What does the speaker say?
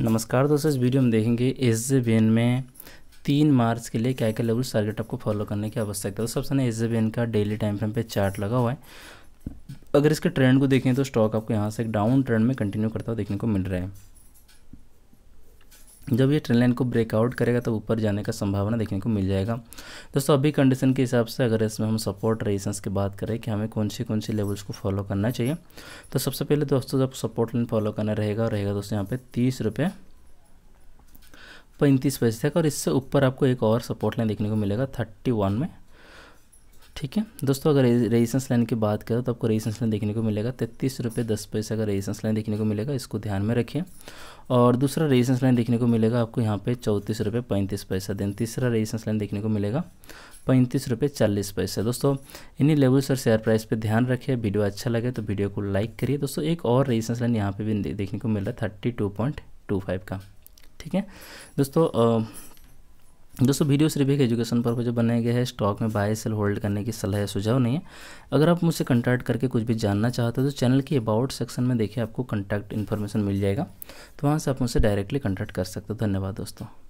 नमस्कार दोस्तों इस वीडियो में देखेंगे एस जे बी एन में तीन मार्च के लिए क्या क्या लेवल टारगेट आपको फॉलो करने की आवश्यकता है तो सबसे एस जे बी एन का डेली टाइम फ्रेम पे चार्ट लगा हुआ है अगर इसके ट्रेंड को देखें तो स्टॉक आपको यहाँ से एक डाउन ट्रेंड में कंटिन्यू करता हुआ देखने को मिल रहा है जब ये ट्रेन लाइन को ब्रेकआउट करेगा तब तो ऊपर जाने का संभावना देखने को मिल जाएगा दोस्तों अभी कंडीशन के हिसाब से अगर इसमें हम सपोर्ट रेजिस्टेंस की बात करें कि हमें कौन सी कौन सी लेवल्स को फॉलो करना चाहिए तो सबसे पहले दोस्तों जब सपोर्ट लाइन फॉलो करना रहेगा और रहेगा दोस्तों यहाँ पर तीस रुपये पैंतीस पैसे तक और इससे ऊपर आपको एक और सपोर्ट लाइन देखने को मिलेगा थर्टी वन में ठीक है दोस्तों अगर रेजिस्टेंस लाइन की बात करें तो आपको रेजिस्टेंस लाइन देखने को मिलेगा तैंतीस रुपये दस पैसे का रेजिस्टेंस लाइन देखने को मिलेगा इसको ध्यान में रखिए और दूसरा रेजिस्टेंस लाइन देखने को मिलेगा आपको यहाँ पे चौंतीस रुपये पैंतीस पैसा देन तीसरा रेजिस्टेंस लाइन देखने को मिलेगा पैंतीस रुपये चालीस पैसा दोस्तों इन्हीं लेवल्स और शेयर प्राइस पे ध्यान रखिए वीडियो अच्छा लगे तो वीडियो को लाइक करिए दोस्तों एक और रेजिस्टेंस लाइन यहाँ पे भी देखने को मिल रहा है thirty two point two five का ठीक है दोस्तों दोस्तों वीडियो सिर्फ एक एजुकेशन पर जो बनाया गया है स्टॉक में बाय सेल होल्ड करने की सलाह है सुझाव नहीं है अगर आप मुझसे कंटैक्ट करके कुछ भी जानना चाहते हो तो चैनल की अबाउट सेक्शन में देखिए आपको कंटैक्ट इन्फॉर्मेशन मिल जाएगा तो वहाँ से आप मुझसे डायरेक्टली कंटैक्ट कर सकते हो धन्यवाद दोस्तों